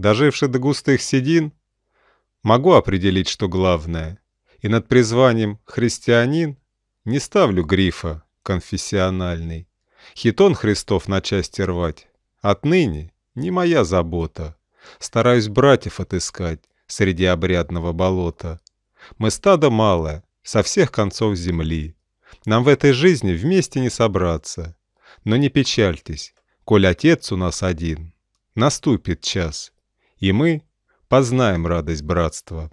доживший до густых седин, могу определить, что главное, и над призванием «христианин» не ставлю грифа «конфессиональный». Хитон Христов на части рвать отныне не моя забота. Стараюсь братьев отыскать среди обрядного болота. Мы стадо малое, со всех концов земли. Нам в этой жизни вместе не собраться. Но не печальтесь, коль отец у нас один. Наступит час, и мы познаем радость братства.